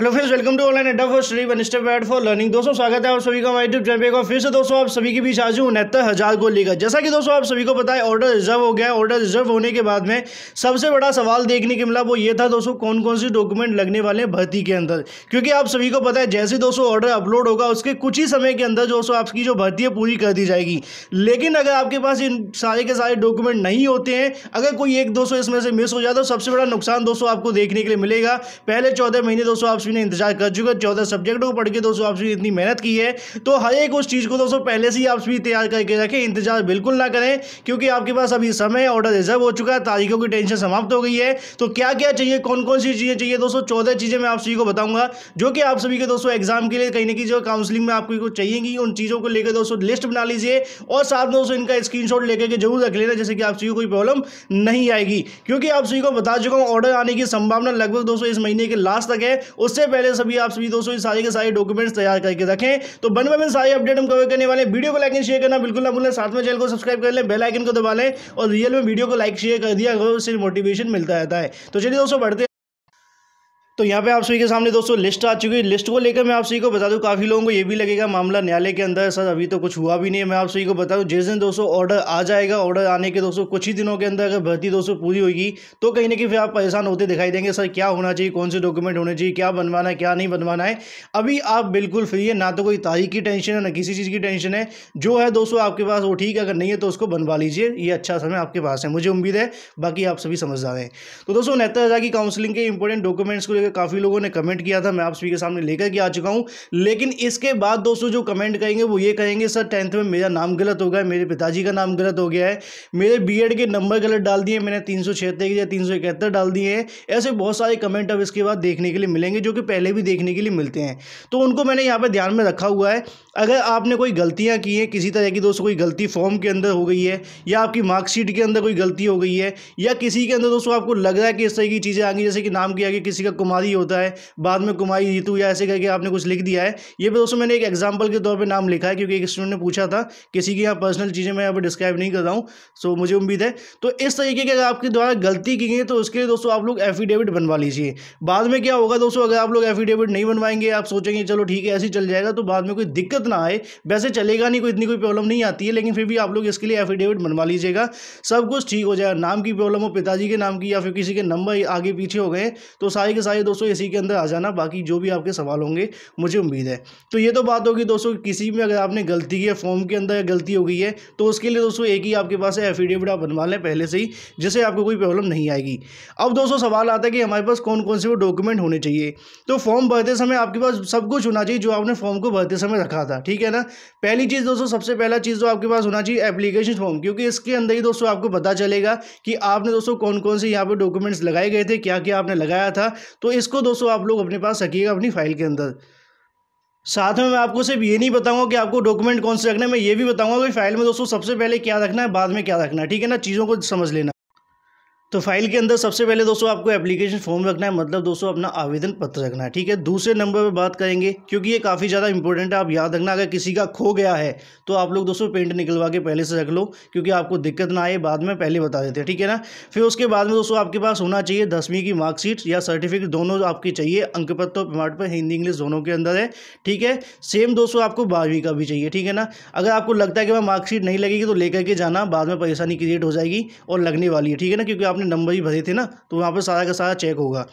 hello friends welcome to online Adda for study one step ahead for learning दोस्तों स्वागत है आप सभी का माइट्यूब यूट्यूब चैनल पे फिर से दोस्तों आप सभी के बीच आज हूँ उनहत्तर हज़ार को लेकर जैसा कि दोस्तों आप सभी को पता है ऑर्डर रिजर्व हो गया ऑर्डर रिजर्व होने के बाद में सबसे बड़ा सवाल देखने को मिला वो ये था दोस्तों कौन कौन सी डॉक्यूमेंट लगने वाले हैं भर्ती के अंदर क्योंकि आप सभी को पता है जैसे दोस्तों ऑर्डर अपलोड होगा उसके कुछ ही समय के अंदर दोस्तों आपकी जो भर्ती है पूरी कर दी जाएगी लेकिन अगर आपके पास इन सारे के सारे डॉक्यूमेंट नहीं होते हैं अगर कोई एक दोस्तों इसमें से मिस हो जाए तो सबसे बड़ा नुकसान दोस्तों आपको देखने के लिए मिलेगा पहले चौदह महीने दोस्तों आप आपसी ने इंतजार कर चुके चौदह सब्जेक्टों को पढ़ के दोस्तों आपसी इतनी मेहनत की है तो हर एक उस चीज़ को दोस्तों पहले से ही आप सभी तैयार करके रखें इंतजार बिल्कुल ना करें क्योंकि आपके पास अभी समय ऑर्डर रिजर्व हो चुका है तारीखों की टेंशन समाप्त हो गई है तो क्या क्या चाहिए कौन कौन सी चीज़ें चाहिए दोस्तों चौदह चीज़ें मैं आप सभी को बताऊँगा जो कि आप सभी के दोस्तों एग्जाम के लिए कहीं ना कहीं जो काउंसिलिंग में आपको चाहिएगी उन चीज़ों को लेकर दोस्तों लिस्ट बना लीजिए और साथ दोस्तों इनका स्क्रीन लेकर के जरूर रख लेना जैसे कि आप सभी को कोई प्रॉब्लम नहीं आएगी क्योंकि आप सभी को बता चुका हूँ ऑर्डर आने की संभावना लगभग दोस्तों इस महीने के लास्ट तक है उससे सबसे पहले सभी आप सभी दोस्तों सारे के सारे डॉक्यूमेंट्स तैयार करके रखें तो वन बाय वन सारे अपडेट हम कवर करने वाले वीडियो को लाइक एंड शेयर करना बिल्कुल ना भूलें साथ में चैनल को सब्सक्राइब कर लें बेल आइकन को दबा लें और रियल में वीडियो को लाइक शेयर कर दिया अगर उससे मोटिवेशन मिलता रहता है तो चलिए दोस्तों बढ़ते तो यहाँ पे आप सभी के सामने दोस्तों लिस्ट आ चुकी है लिस्ट को लेकर मैं आप सभी को बता दूँ काफ़ी लोगों को ये भी लगेगा मामला न्यायालय के अंदर सर अभी तो कुछ हुआ भी नहीं है मैं आप सभी को बता दूँ जिस दिन दोस्तों ऑर्डर आ जाएगा ऑर्डर आने के दोस्तों कुछ ही दिनों के अंदर अगर भर्ती दोस्तों पूरी होगी तो कहीं ना कहीं फिर आप परेशान होते दिखाई देंगे सर क्या होना चाहिए कौन से डॉक्यूमेंट होने चाहिए क्या बनवाना है क्या नहीं बनवाना है अभी आप बिल्कुल फ्री है ना तो कोई तारीख की टेंशन है ना किसी चीज़ की टेंशन है जो है दोस्तों आपके पास वो ठीक है अगर नहीं है तो उसको बनवा लीजिए ये अच्छा समय आपके पास है मुझे उम्मीद है बाकी आप सभी समझदार हैं तो दोस्तों नेता की काउंसिलिंग के इंपॉर्टेंट डॉक्यूमेंट्स को लेकर पे काफ़ी लोगों ने कमेंट किया था मैं आप सभी के सामने लेकर के आ चुका हूँ लेकिन इसके बाद दोस्तों जो कमेंट करेंगे वो ये कहेंगे सर टेंथ में मेरा नाम गलत हो गया मेरे पिताजी का नाम गलत हो गया है मेरे बी के नंबर गलत डाल दिए मैंने तीन सौ छिहत्तर या तीन सौ इकहत्तर डाल दिए हैं ऐसे बहुत सारे कमेंट अब इसके बाद देखने के लिए मिलेंगे जो कि पहले भी देखने के लिए मिलते हैं तो उनको मैंने यहाँ पर ध्यान में रखा हुआ है अगर आपने कोई गलतियाँ की हैं किसी तरह की दोस्तों कोई गलती फॉर्म के अंदर हो गई है या आपकी मार्कशीट के अंदर कोई गलती हो गई है या किसी के अंदर दोस्तों आपको लग रहा है कि इस तरह की चीज़ें आ गई जैसे कि नाम किया गया किसी का कुमार कुमारी होता है बाद में कुमारी ऋतु या ऐसे करके आपने कुछ लिख दिया है ये भी दोस्तों मैंने एक एग्जाम्पल के तौर पर नाम लिखा है क्योंकि एक स्टूडेंट ने पूछा था किसी की यहाँ पर्सनल चीज़ें मैं यहाँ पर डिस्क्राइब नहीं कर रहा हूँ सो मुझे उम्मीद है तो इस तरीके की अगर आपके द्वारा गलती की गई तो उसके लिए दोस्तों आप लोग एफिडेविट बनवा लीजिए बाद में क्या होगा दोस्तों अगर आप लोग एफिडेविट नहीं बनवाएंगे आप सोचेंगे चलो ठीक है ऐसे ही चल जाएगा तो बाद में कोई दिक्कत ना आए वैसे चलेगा नहीं कोई इतनी कोई प्रॉब्लम नहीं आती है लेकिन फिर भी आप लोग इसके लिए एफिडेविट बनवा लीजिएगा सब कुछ ठीक हो जाएगा नाम की प्रॉब्लम हो पिताजी के नाम की या फिर किसी के नंबर आगे पीछे हो गए तो सारे के सारे है दोस्तों इसी के अंदर आ जाना बाकी जो भी आपके सवाल होंगे मुझे उम्मीद है तो ये तो बात होगी दोस्तों किसी में अगर आपने गलती की है फॉर्म के अंदर गलती हो गई है तो उसके लिए दोस्तों एक ही आपके पास एफिडेविट आप बनवा लें पहले से ही जिससे आपको कोई प्रॉब्लम नहीं आएगी अब दोस्तों सवाल आता है कि हमारे पास कौन कौन से वो डॉक्यूमेंट होने चाहिए तो फॉर्म भरते समय आपके पास सब कुछ होना चाहिए जो आपने फॉर्म को भरते समय रखा था ठीक है ना पहली चीज़ दोस्तों सबसे पहला चीज़ जो तो आपके पास होना चाहिए एप्लीकेशन फॉर्म क्योंकि इसके अंदर ही दोस्तों आपको पता चलेगा कि आपने दोस्तों कौन कौन से यहाँ पर डॉक्यूमेंट्स लगाए गए थे क्या क्या आपने लगाया था तो तो इसको दोस्तों आप लोग अपने पास रखिएगा अपनी फाइल के अंदर साथ में मैं आपको सिर्फ ये नहीं बताऊंगा कि आपको डॉक्यूमेंट कौन से रखना है मैं ये भी बताऊंगा कि फाइल में दोस्तों सबसे पहले क्या रखना है बाद में क्या रखना है ठीक है ना चीज़ों को समझ लेना तो फाइल के अंदर सबसे पहले दोस्तों आपको एप्लीकेशन फॉर्म रखना है मतलब दोस्तों अपना आवेदन पत्र रखना है ठीक है दूसरे नंबर पे बात करेंगे क्योंकि ये काफ़ी ज़्यादा इंपॉर्टेंट है आप याद रखना अगर किसी का खो गया है तो आप लोग दोस्तों पेंट निकलवा के पहले से रख लो क्योंकि आपको दिक्कत ना आए बाद में पहले बता देते हैं ठीक है ना फिर उसके बाद में दोस्तों आपके पास होना चाहिए दसवीं की मार्कशीट या सर्टिफिकेट दोनों आपकी चाहिए अंक पत्र और प्रमाण पर हिंदी इंग्लिश दोनों के अंदर है ठीक है सेम दोस्तों आपको बारहवीं का भी चाहिए ठीक है ना अगर आपको लगता है कि मार्कशीट नहीं लगेगी तो लेकर के जाना बाद में परेशानी क्रिएट हो जाएगी और लगने वाली है ठीक है ना क्योंकि आप आपने नंबर भी भरे थे ना तो वहाँ पर सारा का सारा चेक होगा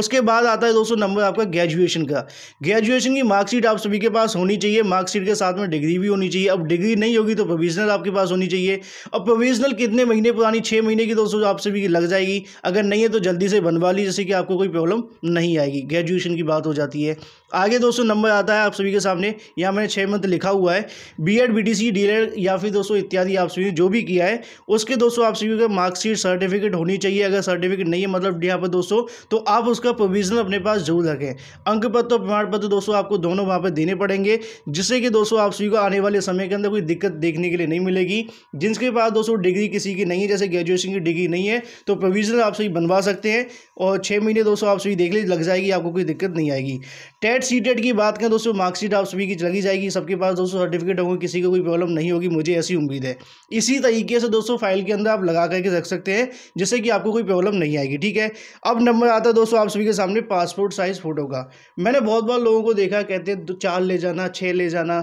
उसके बाद आता है दोस्तों नंबर आपका ग्रेजुएशन का ग्रेजुएशन की मार्कशीट आप सभी के पास होनी चाहिए मार्कशीट के साथ में डिग्री भी होनी चाहिए अब डिग्री नहीं होगी तो प्रोविजनल आपके पास होनी चाहिए और प्रोविजनल कितने महीने पुरानी छः महीने की दोस्तों आप सभी की लग जाएगी अगर नहीं है तो जल्दी से बनवा ली जैसे कि आपको कोई प्रॉब्लम नहीं आएगी ग्रेजुएशन की बात हो जाती है आगे दोस्तों नंबर आता है आप सभी के सामने यहाँ मैंने छः मंथ लिखा हुआ है B Ed B T C D Ed या फिर दोस्तों इत्यादि आप सभी ने जो भी किया है उसके दोस्तों आप सभी का मार्कशीट सर्टिफिकेट होनी चाहिए अगर सर्टिफिकेट नहीं है मतलब यहाँ पर दोस्तों तो आप उस उसका प्रोविज़न अपने पास जरूर रखें अंक पत्र और प्रमाण पत्र दोस्तों आपको दोनों वहाँ पर देने पड़ेंगे जिससे कि दोस्तों आप सभी को आने वाले समय के अंदर कोई दिक्कत देखने के लिए नहीं मिलेगी जिनके पास दोस्तों डिग्री किसी की नहीं है जैसे ग्रेजुएशन की डिग्री नहीं है तो प्रोविज़न आप सभी बनवा सकते हैं और छः महीने दोस्तों आप सभी देख लीजिए लग जाएगी आपको कोई दिक्कत नहीं आएगी टेट सी टेट की बात करें दोस्तों मार्कशीट आप सभी की लगी जाएगी सबके पास दोस्तों सर्टिफिकेट होंगे किसी को कोई प्रॉब्लम नहीं होगी मुझे ऐसी उम्मीद है इसी तरीके से दोस्तों फाइल के अंदर आप लगा करके रख सकते हैं जिससे कि आपको कोई प्रॉब्लम नहीं आएगी ठीक है अब नंबर आता है दोस्तों आप सभी के सामने पासपोर्ट साइज़ फ़ोटो का मैंने बहुत बार लोगों को देखा कहते हैं चार ले जाना छः ले जाना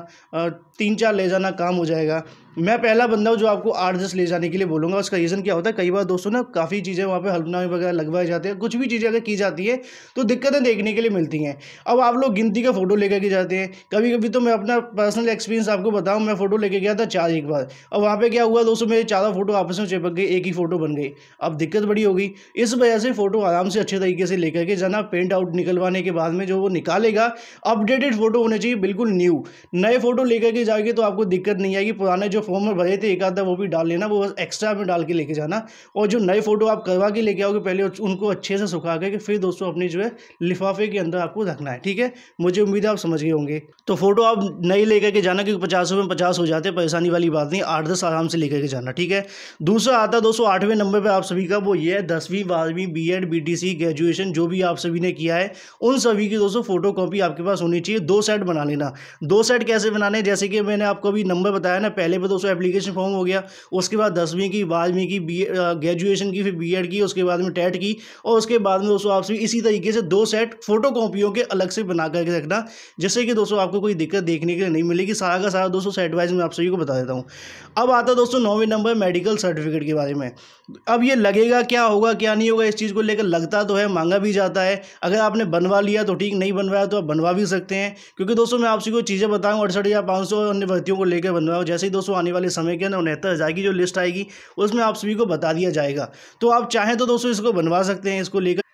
तीन चार ले जाना काम हो जाएगा मैं पहला बंदा हूँ जो आपको आठ दस ले जाने के लिए बोलूँगा उसका रीज़न क्या होता है कई बार दोस्तों ना काफ़ी चीज़ें वहाँ पे हल्पना वगैरह लगवाए जाते हैं कुछ भी चीज़ें अगर की जाती है तो दिक्कतें देखने के लिए मिलती हैं अब आप लोग गिनती का फ़ोटो लेकर के जाते हैं कभी कभी तो मैं अपना पर्सनल एक्सपीरियंस आपको बताऊँ मैं फ़ोटो लेके गया था चार एक बार और वहाँ पर क्या हुआ दोस्तों मेरे चारों फ़ोटो आपस में चिपक गई एक ही फ़ोटो बन गई अब दिक्कत बड़ी हो गई इस वजह से फ़ोटो आराम से अच्छे तरीके से लेकर के जाना प्रिंट आउट निकलवाने के बाद में जो वो निकालेगा अपडेटेड फ़ोटो होने चाहिए बिल्कुल न्यू नए फ़ोटो लेकर के जाएंगे तो आपको दिक्कत नहीं आएगी पुराने जो जो फॉर्म में भरे थे एक आधा वो भी डाल लेना वो बस एक्स्ट्रा में डाल के लेके जाना और जो नए फ़ोटो आप करवा के लेके आओगे पहले उनको अच्छे से सुखा के फिर दोस्तों अपने जो है लिफाफे के अंदर आपको रखना है ठीक है मुझे उम्मीद है आप समझ गए होंगे तो फोटो आप नई लेकर के जाना क्योंकि पचास में पचास हो जाते परेशानी वाली बात नहीं आठ दस आराम से लेकर के जाना ठीक है दूसरा आता दोस्तों आठवें नंबर पर आप सभी का वो ये है दसवीं बारहवीं बी एड ग्रेजुएशन जो भी आप सभी ने किया है उन सभी की दोस्तों फोटो आपके पास होनी चाहिए दो सेट बना लेना दो सेट कैसे बनाने जैसे कि मैंने आपको अभी नंबर बताया ना पहले दोस्तों एप्लीकेशन फॉर्म हो गया उसके बाद दसवीं की बारहवीं की बी ग्रेजुएशन की फिर बी की उसके बाद में टेट की और उसके बाद में दोस्तों आपसे इसी तरीके से दो सेट फोटो कॉपियों के अलग से बना करके रखना जिससे कि दोस्तों आपको कोई दिक्कत देखने के लिए नहीं मिलेगी सारा का सारा दोस्तों सेट वाइज मैं आप सभी को बता देता हूँ अब आता है दोस्तों नौवें नंबर मेडिकल सर्टिफिकेट के बारे में अब ये लगेगा क्या होगा क्या नहीं होगा इस चीज़ को लेकर लगता तो है मांगा भी जाता है अगर आपने बनवा लिया तो ठीक नहीं बनवाया तो आप बनवा भी सकते हैं क्योंकि दोस्तों मैं आप सभी को चीज़ें बताऊँ अड़सठ हज़ार पाँच सौ अन्य भर्तियों को लेकर बनवाऊँ जैसे ही दोस्तों आने वाले समय के अंदर उनहत्तर हज़ार की जो लिस्ट आएगी उसमें आप सभी को बता दिया जाएगा तो आप चाहें तो दोस्तों इसको बनवा सकते हैं इसको लेकर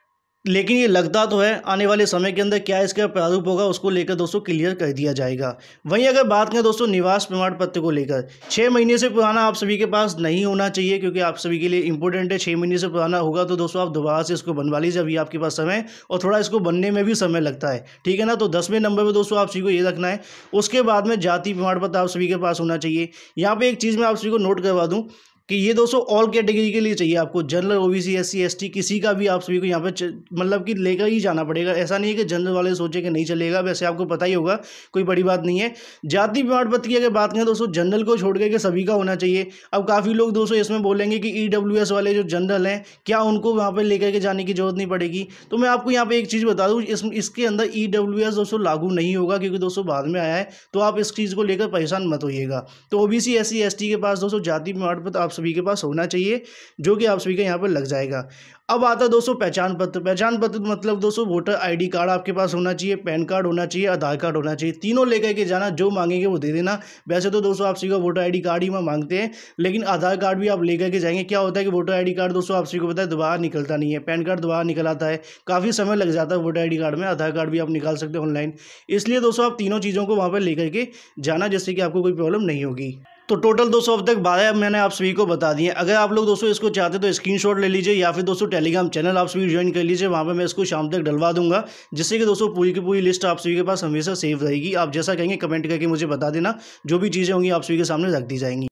लेकिन ये लगता तो है आने वाले समय के अंदर क्या इसका प्रारूप होगा उसको लेकर दोस्तों क्लियर कर दिया जाएगा वहीं अगर बात करें दोस्तों निवास प्रमाण पत्र को लेकर छः महीने से पुराना आप सभी के पास नहीं होना चाहिए क्योंकि आप सभी के लिए इंपॉर्टेंट है छः महीने से पुराना होगा तो दोस्तों आप दोबारा से इसको बनवा लीजिए अभी आपके पास समय और थोड़ा इसको बनने में भी समय लगता है ठीक है ना तो दसवें नंबर पर दोस्तों आप सभी को ये रखना है उसके बाद में जाति प्रमाण पत्र आप सभी के पास होना चाहिए यहाँ पर एक चीज़ मैं आप सभी को नोट करवा दूँ कि ये दोस्तों ऑल कैटेगरी के लिए चाहिए आपको general O B C S T किसी का भी आप सभी को यहाँ पे मतलब कि लेकर ही जाना पड़ेगा ऐसा नहीं है कि जनरल वाले सोचे कि नहीं चलेगा वैसे आपको पता ही होगा कोई बड़ी बात नहीं है जाति प्रमाण पत्र की अगर बात करें दोस्तों जनरल को छोड़ के सभी का होना चाहिए अब काफ़ी लोग दोस्तों इसमें बोलेंगे कि ई e वाले जो जनरल हैं क्या उनको वहाँ पर लेकर के जाने की ज़रूरत नहीं पड़ेगी तो मैं आपको यहाँ पर एक चीज़ बता दूँ इस, इसके अंदर ई e दोस्तों लागू नहीं होगा क्योंकि दोस्तों बाद में आया है तो आप इस चीज़ को लेकर परेशान मत होइएगा तो ओ बी सी के पास दोस्तों जाति प्रमाण पत्र आप सभी के पास होना चाहिए जो कि आप सभी का यहाँ पर लग जाएगा अब आता है दोस्तों पहचान पत्र पहचान पत्र मतलब दोस्तों वोटर आईडी कार्ड आपके पास होना चाहिए पैन कार्ड होना चाहिए आधार कार्ड होना चाहिए तीनों लेकर के जाना जो मांगेंगे वो दे देना वैसे तो दोस्तों आप सभी का वोटर आईडी कार्ड ही वहाँ मांगते हैं लेकिन आधार कार्ड भी आप लेकर के जाएंगे क्या होता है कि वोटर आईडी कार्ड दोस्तों आप सभी को पता है दोबारा निकलता नहीं है पैन कार्ड दोबारा निकल आता है काफ़ी समय लग जाता है वोटर आई कार्ड में आधार कार्ड भी आप निकाल सकते हैं ऑनलाइन इसलिए दोस्तों आप तीनों चीज़ों को वहाँ पर लेकर के जाना जिससे कि आपको कोई प्रॉब्लम नहीं होगी तो टोटल दोस्तों अब तक बारह मैंने आप सभी को बता दिए अगर आप लोग दोस्तों इसको चाहते तो स्क्रीनशॉट ले लीजिए या फिर दोस्तों टेलीग्राम चैनल आप सभी ज्वाइन कर लीजिए वहाँ पर मैं इसको शाम तक डलवा दूंगा जिससे कि दोस्तों पूरी की पूरी लिस्ट आप सभी के पास हमेशा सेफ रहेगी आप जैसा कहेंगे कमेंट करके मुझे बता देना जो भी चीज़ें होंगी आप सभी के सामने रख दी जाएंगी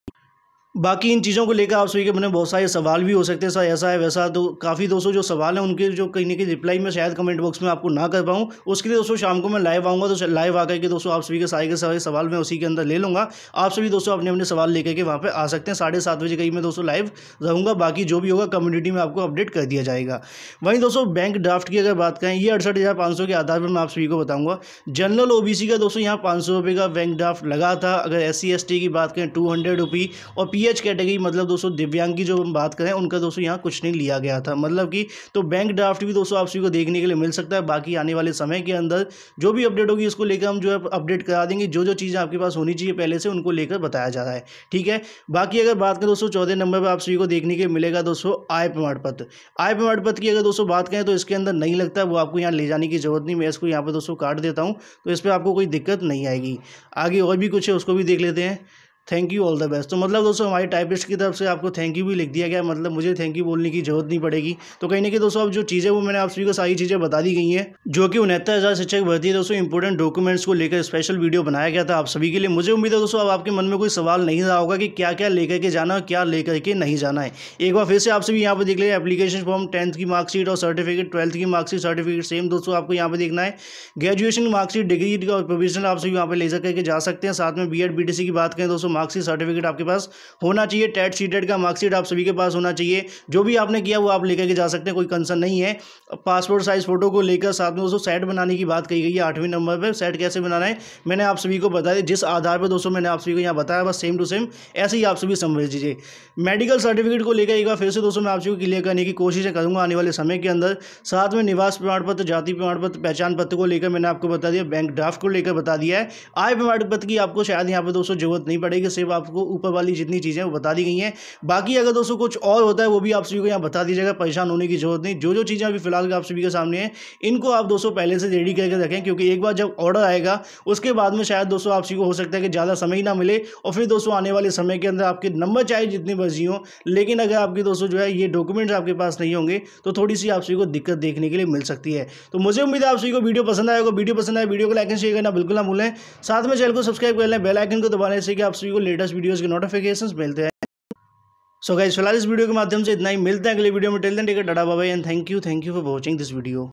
बाकी इन चीज़ों को लेकर आप सभी के बने बहुत सारे सवाल भी हो सकते हैं सर ऐसा है वैसा तो काफ़ी दोस्तों जो सवाल हैं उनके जो कहीं ना कहीं रिप्लाई में शायद कमेंट बॉक्स में आपको ना कर पाऊँ उसके लिए दोस्तों शाम को मैं लाइव आऊँगा तो लाइव आकर के दोस्तों आप सभी के सारे के सारे सवाल मैं उसी के अंदर ले लूँगा आप सभी दोस्तों अपने अपने सवाल लेकर के वहाँ पर आ सकते हैं साढ़े सात बजे कहीं मैं दोस्तों लाइव रहूँगा बाकी जो भी होगा कम्युनिटी में आपको अपडेट कर दिया जाएगा वहीं दोस्तों बैंक ड्राफ्ट की अगर बात करें ये अड़सठ हज़ार पाँच सौ के आधार पर मैं आप सभी को बताऊँगा जनरल ओ बी सी का दोस्तों यहाँ पाँच सौ रुपये का बैंक ड्राफ्ट लगा था अगर एस सी एस टी की बात करें टू हंड्रेड रुपी और पी पीएच कैटेगरी मतलब दोस्तों दिव्यांग की जो हम बात करें उनका दोस्तों यहाँ कुछ नहीं लिया गया था मतलब कि तो बैंक ड्राफ्ट भी दोस्तों आप सभी को देखने के लिए मिल सकता है बाकी आने वाले समय के अंदर जो भी अपडेट होगी इसको लेकर हम जो है अपडेट करा देंगे जो जो चीज़ें आपके पास होनी चाहिए पहले से उनको लेकर बताया जा रहा है ठीक है बाकी अगर बात करें दोस्तों चौदह नंबर पर आप सभी को देखने के मिलेगा दोस्तों आय प्रमाण पत्र आय प्रमाण पत्र की अगर दोस्तों बात करें तो इसके अंदर नहीं लगता वो आपको यहाँ ले जाने की जरूरत नहीं मैं इसको यहाँ पर दोस्तों काट देता हूँ तो इस पर आपको कोई दिक्कत नहीं आएगी आगे और भी कुछ है उसको भी देख लेते हैं thank you all the best तो मतलब दोस्तों हमारी टाइपिस्ट की तरफ से आपको थैंक यू भी लिख दिया गया मतलब मुझे थैंक यू बोलने की जरूरत नहीं पड़ेगी तो कहीं ना कहीं दोस्तों अब जो चीज़ें वो मैंने आप सभी को सारी चीज़ें बता दी गई हैं जो कि उनहत्तर हज़ार शिक्षक भर्ती है दोस्तों इंपॉर्टेंट डॉक्यूमेंट्स को लेकर स्पेशल वीडियो बनाया गया था आप सभी के लिए मुझे उम्मीद है दोस्तों अब आपके मन में कोई सवाल नहीं रहा होगा कि क्या क्या लेकर के जाना है क्या लेकर के नहीं जाना है एक बार फिर से आप सभी यहाँ पर देख लीजिए एप्लीकेशन फॉर्म टेंथ की मार्कशीट और सर्टिफिकेट ट्वेल्थ की मार्कशीट सर्टिफिकेट सेम दोस्तों आपको यहाँ पर देखना है ग्रेजुएशन की मार्कशीट डिग्री और प्रोविजनल आप सभी यहाँ पर ले के जा सकते हैं साथ में बी एड की बात करें दोस्तों मार्क्सिट सर्टिफिकेट आपके पास होना चाहिए टेट सी टेट का मार्क्सिट आप सभी के पास होना चाहिए जो भी आपने किया वो आप लेकर के जा सकते हैं कोई कंसर्न नहीं है पासपोर्ट साइज़ फ़ोटो को लेकर साथ में दोस्तों सेट बनाने की बात कही गई है आठवीं नंबर पर सेट कैसे बनाना है मैंने आप सभी को बताया जिस आधार पर दोस्तों मैंने आप सभी को यहाँ बताया बस सेम टू सेम ऐसे ही आप सभी समझ लीजिए मेडिकल सर्टिफिकेट को लेकर एक बार फिर से दोस्तों मैं आप सभी को क्लियर करने की कोशिश करूँगा आने वाले समय के अंदर साथ में निवास प्रमाण पत्र जाति प्रमाण पत्र पहचान पत्र को लेकर मैंने आपको बता दिया बैंक ड्राफ्ट को लेकर बता दिया है आय प्रमाण पत्र की आपको शायद यहाँ पर दोस्तों जरूरत नहीं पड़ेगी तरीके सिर्फ आपको ऊपर वाली जितनी चीज़ें वो बता दी गई हैं बाकी अगर दोस्तों कुछ और होता है वो भी आप सभी को यहाँ बता दीजिएगा परेशान होने की जरूरत नहीं जो जो चीज़ें अभी फिलहाल आप सभी के सामने हैं इनको आप दोस्तों पहले से रेडी करके रखें क्योंकि एक बार जब ऑर्डर आएगा उसके बाद में शायद दोस्तों आप सभी को हो सकता है कि ज़्यादा समय ही ना मिले और फिर दोस्तों आने वाले समय के अंदर आपके नंबर चाहे जितनी मर्जी हों लेकिन अगर आपके दोस्तों जो है ये डॉक्यूमेंट्स आपके पास नहीं होंगे तो थोड़ी सी आप सभी को दिक्कत देखने के लिए मिल सकती है तो मुझे उम्मीद है आप सभी को वीडियो पसंद आएगा वीडियो पसंद आए वीडियो को लाइक एंड शेयर करना बिल्कुल ना भूलें साथ में चैनल को सब्सक्राइब कर लें बेलाइकन को दबाने से कि आप सभी को लेटेस्ट वीडियोज़ के नोटिफिकेशन मिलते हैं सो गाइज फिलहाल इस वीडियो के माध्यम से इतना ही मिलते हैं अगले वीडियो में टेल दें टेक टाटा बाबा and thank you thank you for watching this video